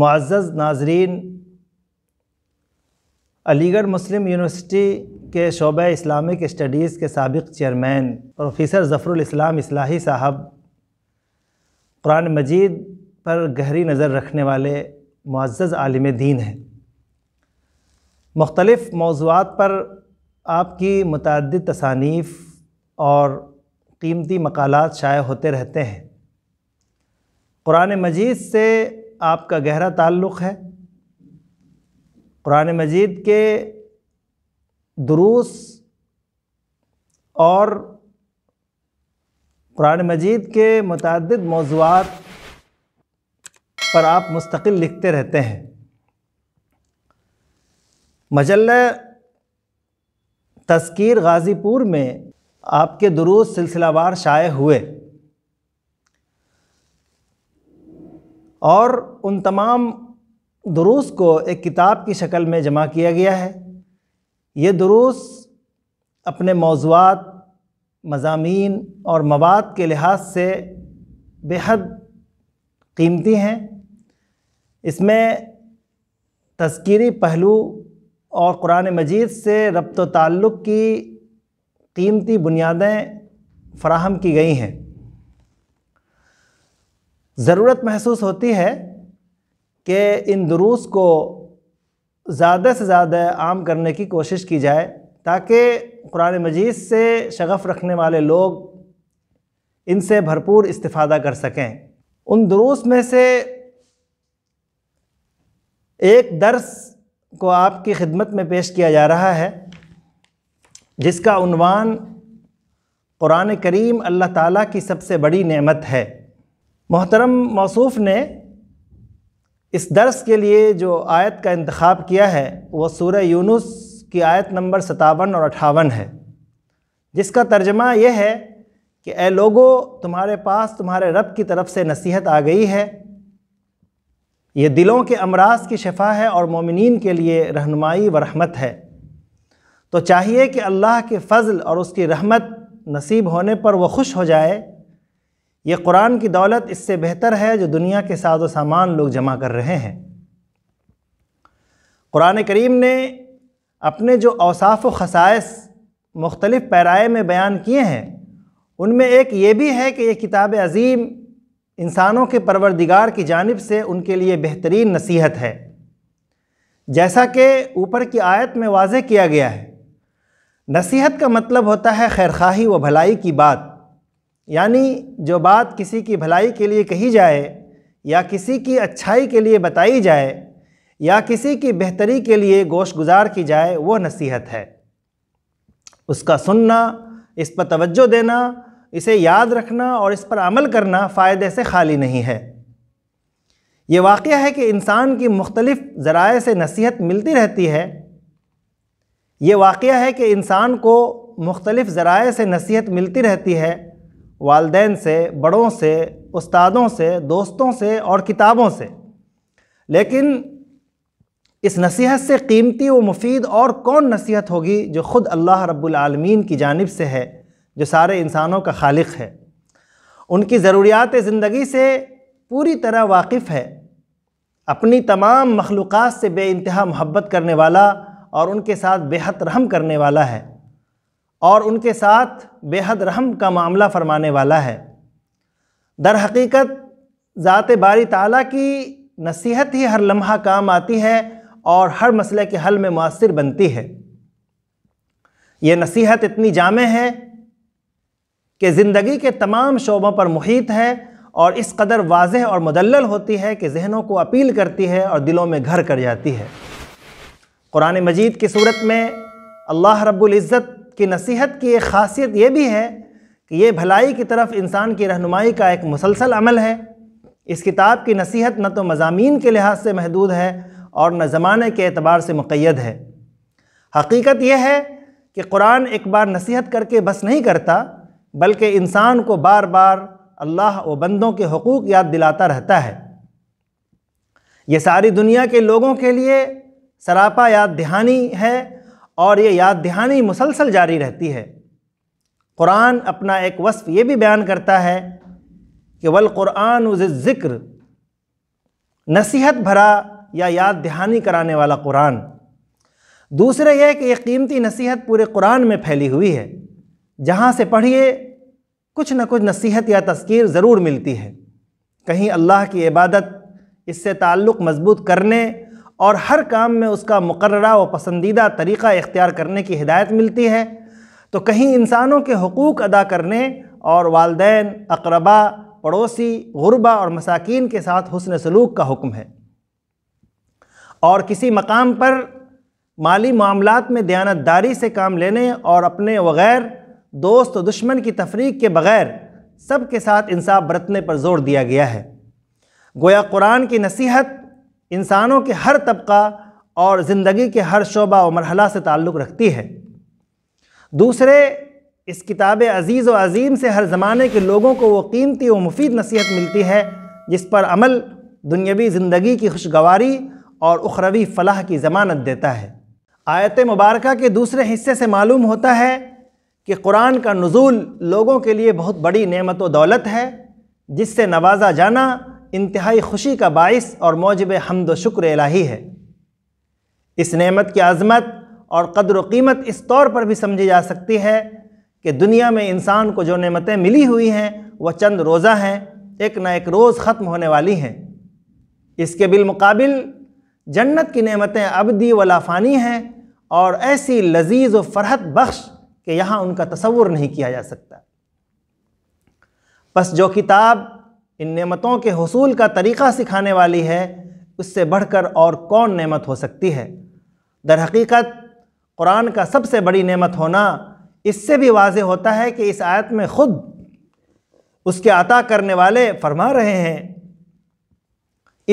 मुआज़ नाजरीन अलीगढ़ मुस्लिम यूनिवर्सिटी के शोबा Islamic studies के सबक चेयरमैन प्रोफेसर ज़फ़रुल इस्लाम इस्लाही साहब कुरान मजीद पर गहरी नज़र रखने वाले मुआज़ आलम दीन हैं मुख्तलफ़ मौजूद पर आपकी मतद तसानीफ़ और कीमती मकालत शाये होते रहते हैं कुरान मजीद से आपका गहरा ताल्लुक़ है क़ुरान मजीद के दुरूस और क़ुरान मजीद के मतद मौजूद पर आप मुस्तकिल लिखते रहते हैं मजल तस्कीर गाज़ीपुर में आपके दुरूस सिलसिलावार शाये हुए और उन तमाम दरूस को एक किताब की शक्ल में जमा किया गया है ये दरूस अपने मौजूद मजामी और मवाद के लिहाज से बेहद कीमती हैं इसमें तस्करी पहलू और कुरान मजीद से रब्त तल्लुक़ की कीमती बुनियादें फ़राहम की गई हैं ज़रूरत महसूस होती है कि इन दुरूस को ज़्यादा से ज़्यादा आम करने की कोशिश की जाए ताकि कुरान मजीद से शगफ़ रखने वाले लोग इनसे भरपूर इस्ता कर सकें उन दुरूस में से एक दर्स को आपकी खिदमत में पेश किया जा रहा है जिसका उनवान कुरान करीम अल्लाह ताला की सबसे बड़ी नेमत है मोहतरम मौसूफ़ ने इस दर्स के लिए जो आयत का इंतखब किया है वह सूर यूनुस की आयत नंबर सतावन और अठावन है जिसका तर्जमा यह है कि ए लोगो तुम्हारे पास तुम्हारे रब की तरफ से नसीहत आ गई है ये दिलों के अमराज की शफा है और मोमिन के लिए रहनुमाई व रहमत है तो चाहिए कि अल्लाह के फ़ज़ल और उसकी रहमत नसीब होने पर वह खुश हो जाए ये कुरान की दौलत इससे बेहतर है जो दुनिया के साजो सामान लोग जमा कर रहे हैं कुरान करीम ने अपने जो अवसाफ़ खसाइस मुख्तलिफ़ पैराए में बयान किए हैं उनमें एक ये भी है कि ये किताब अजीम इंसानों के परवरदिगार की जानब से उनके लिए बेहतरीन नसीहत है जैसा कि ऊपर की आयत में वाज किया गया है नसीहत का मतलब होता है खैरखाही व भलाई की बात यानी जो बात किसी की भलाई के लिए कही जाए या किसी की अच्छाई के लिए बताई जाए या किसी की बेहतरी के लिए गोश गुजार की जाए वह नसीहत है उसका सुनना इस पर तवज्जो देना इसे याद रखना और इस पर अमल करना फ़ायदे से खाली नहीं है ये वाक़ है कि इंसान की मुख्तलिफ़ ज़राए से नसीहत मिलती रहती है ये वाक़ है कि इंसान को मुख्तलिफ़ ज़राए से नसीहत मिलती रहती है वालदेन से बड़ों से उस्तादों से दोस्तों से और किताबों से लेकिन इस नसीहत से कीमती व मुफीद और कौन नसीहत होगी जो ख़ुद अल्लाह रब्बुलमीन की जानब से है जो सारे इंसानों का खालिक है उनकी ज़रूरियात ज़िंदगी से पूरी तरह वाकिफ़ है अपनी तमाम मखलूक़ात से बे इंतहा मोहब्बत करने वाला और उनके साथ बेहद रहम करने वाला है और उनके साथ बेहद रहम का मामला फरमाने वाला है दर हकीकत ज़ात बारी ताला की नसीहत ही हर लम्हा काम आती है और हर मसले के हल में मुसर बनती है यह नसीहत इतनी जाम है कि ज़िंदगी के तमाम शोबों पर मुहित है और इस कदर वाज और मदलल होती है कि जहनों को अपील करती है और दिलों में घर कर जाती है क़ुरान मजीद की सूरत में अल्लाह रब्बुल इज़्ज़त की नसीहत की एक ख़ासियत ये भी है कि ये भलाई की तरफ इंसान की रहनुमाई का एक मुसलसल अमल है इस किताब की नसीहत न तो मजामी के लिहाज से महदूद है और न ज़माने के अतबार से मुक़ैद है हकीकत यह है कि कुरान एक बार नसीहत करके बस नहीं करता बल्कि इंसान को बार बार अल्लाह व बंदों के हकूक़ याद दिलाता रहता है ये सारी दुनिया के लोगों के लिए सरापा याद दहानी है और ये याद दहानी मुसलसल जारी रहती है कुरान अपना एक वस्फ ये भी बयान करता है कि वल कुरान ज़िक्र नसीहत भरा या याद दहानी कराने वाला कुरान दूसरा यह कि यह कीमती नसीहत पूरे कुरान में फैली हुई है जहाँ से पढ़िए कुछ न कुछ नसीहत या तस्कीर ज़रूर मिलती है कहीं अल्लाह की इबादत इससे ताल्लुक़ मजबूत करने और हर काम में उसका मुकर व पसंदीदा तरीक़ा इख्तियार करने की हिदायत मिलती है तो कहीं इंसानों के हकूक़ अदा करने और वालदे अकरबा पड़ोसी गुरबा और मसाकिन के साथ हसन सलूक का हुक्म है और किसी मकाम पर माली मामलों में दयानतदारी से काम लेने और अपने वगैर दोस्त व दुश्मन की तफरीक के बग़ैर सब के साथ इंसाफ बरतने पर जोर दिया गया है गोया कुरान की नसीहत इंसानों के हर तबका और ज़िंदगी के हर शोबा और मरहला से ताल्लुक़ रखती है दूसरे इस किताब अज़ीज़ व अज़ीम से हर ज़माने के लोगों को वो कीमती व मुफीद नसीहत मिलती है जिस पर अमल दुनियावी ज़िंदगी की खुशगवारी और उखरवी फलाह की ज़मानत देता है आयत मुबारक के दूसरे हिस्से से मालूम होता है कि कुरान का नज़ुल लोगों के लिए बहुत बड़ी नेमत व दौलत है जिससे नवाजा जाना इंतहाई खुशी का बायस और मौजब हमद शक्र है इस नमत की आज़मत और कदर कीमत इस तौर पर भी समझी जा सकती है कि दुनिया में इंसान को जो नमतें मिली हुई हैं वह चंद रोज़ा हैं एक ना एक रोज़ ख़त्म होने वाली हैं इसके बिलमकबिल जन्नत की नमतें अबदी वलाफ़ानी हैं और ऐसी लजीज व फरहत बख्श के यहाँ उनका तस्वुर नहीं किया जा सकता बस जो किताब इन नेमतों के हसूल का तरीक़ा सिखाने वाली है उससे बढ़कर और कौन नेमत हो सकती है दर हकीकत कुरान का सबसे बड़ी नेमत होना इससे भी वाज होता है कि इस आयत में ख़ुद उसके अता करने वाले फरमा रहे हैं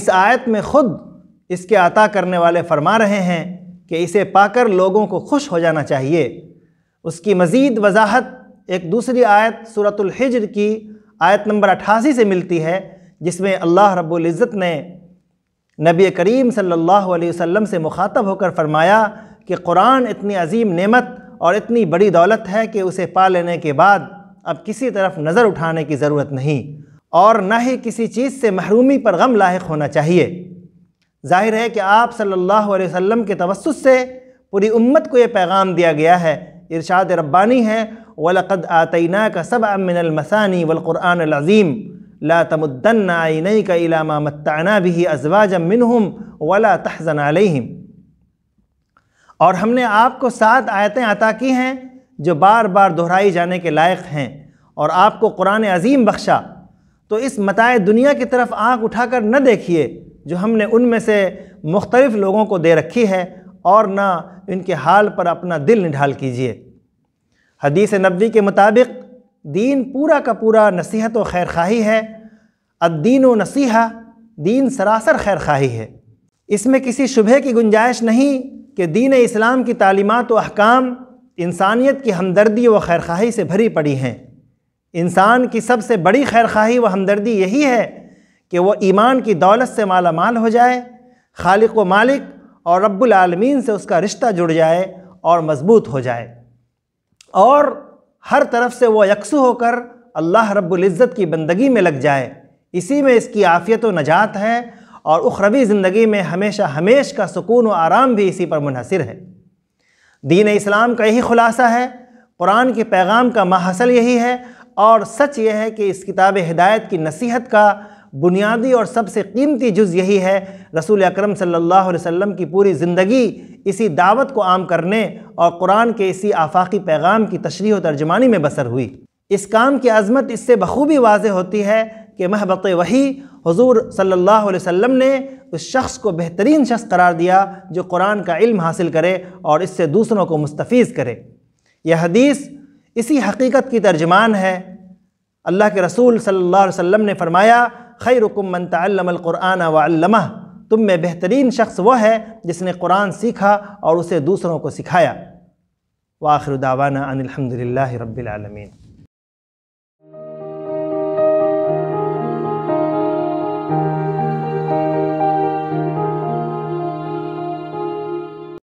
इस आयत में ख़ुद इसके अता करने वाले फरमा रहे हैं कि इसे पाकर लोगों को खुश हो जाना चाहिए उसकी मज़ीद वजाहत एक दूसरी आयत सूरतुल हिजर की आयत नंबर अट्ठासी से मिलती है जिसमें अल्लाह रब्ज़त ने नबी करीम सल्लल्लाहु अलैहि वसल्लम से मुखातब होकर फरमाया कि कुरान इतनी अजीम नेमत और इतनी बड़ी दौलत है कि उसे पा लेने के बाद अब किसी तरफ नज़र उठाने की ज़रूरत नहीं और न ही किसी चीज़ से महरूमी पर गम लाक होना चाहिए जाहिर है कि आप सल्लल्लाहु अलैहि वसल्लम के तवसुस से पूरी उम्मत को ये पैगाम दिया गया है इरशाद रब्बानी है वलक़द आतना का सब अमिनमसानी वलक़ुरानज़ीम ला तमदन आइनई का इलामा मताना भी अजवाजम मिनहम वला तहजन आलहिम और हमने आपको सात आयतें अता की हैं जो बार बार दोहराई जाने के लायक हैं और आपको कुरान अजीम बख्शा तो इस मताए दुनिया की तरफ आँख उठाकर न देखिए जो हमने उनमें से मुख्तलिफ़ लोगों को दे रखी है और ना इनके हाल पर अपना दिल निढाल कीजिए हदीस नबी के मुताबिक दीन पूरा का पूरा नसीहत व खैर खाही है अद्दीन व नसीहा दीन सरासर खैर खाही है इसमें किसी शुबह की गुंजाइश नहीं कि दीन इस्लाम की तालीमत व अहकाम इंसानियत की हमदर्दी व खैर खाही से भरी पड़ी हैं इंसान की सबसे बड़ी खैर खाही व हमदर्दी यही है कि वह ईमान की दौलत से माला माल हो जाए खालिक व मालिक और रब्बुल आलमीन से उसका रिश्ता जुड़ जाए और मज़बूत हो जाए और हर तरफ से वो यकसू होकर अल्लाह रब्ज़त की बंदगी में लग जाए इसी में इसकी आफ़ियत व नजात है और उखरवी ज़िंदगी में हमेशा हमेश का सुकून व आराम भी इसी पर मुनहसर है दीन इस्लाम का यही ख़ुलासा है कुरान के पैगाम का महसल यही है और सच यह है कि इस किताब हिदायत की नसीहत का बुनियादी और सबसे कीमती जुज़ यही है रसूल अकरम सल्लल्लाहु अलैहि वसल्लम की पूरी ज़िंदगी इसी दावत को आम करने और कुरान के इसी आफाकी पैगाम की तशरी व तर्जमानी में बसर हुई इस काम की अजमत इससे बखूबी वाज होती है कि महबत वही हजूर सल्लल्लाहु अलैहि वसल्लम ने उस शख्स को बेहतरीन शख्स करार दिया जो कुरान का इल्म हासिल करे और इससे दूसरों को मुस्तफ़ करे यह हदीस इसी हकीकत की तर्जमान है अल्लाह के रसूल सल्लल्लाहु अलैहि वसल्लम ने फरमाया खैर मन तमक़ुरान वल्लमा तुम में बेहतरीन शख्स वह है जिसने कुरान सीखा और उसे दूसरों को सिखाया वाखिर दावाना अनिलहमदिल्ला रबालमीन